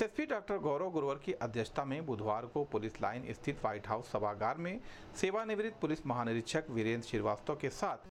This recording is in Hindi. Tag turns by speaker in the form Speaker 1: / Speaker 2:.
Speaker 1: एसएसपी डॉक्टर गौरव गुरुवर की अध्यक्षता में बुधवार को पुलिस लाइन स्थित व्हाइट हाउस सभागार में सेवानिवृत्त पुलिस महानिरीक्षक वीरेंद्र श्रीवास्तव के साथ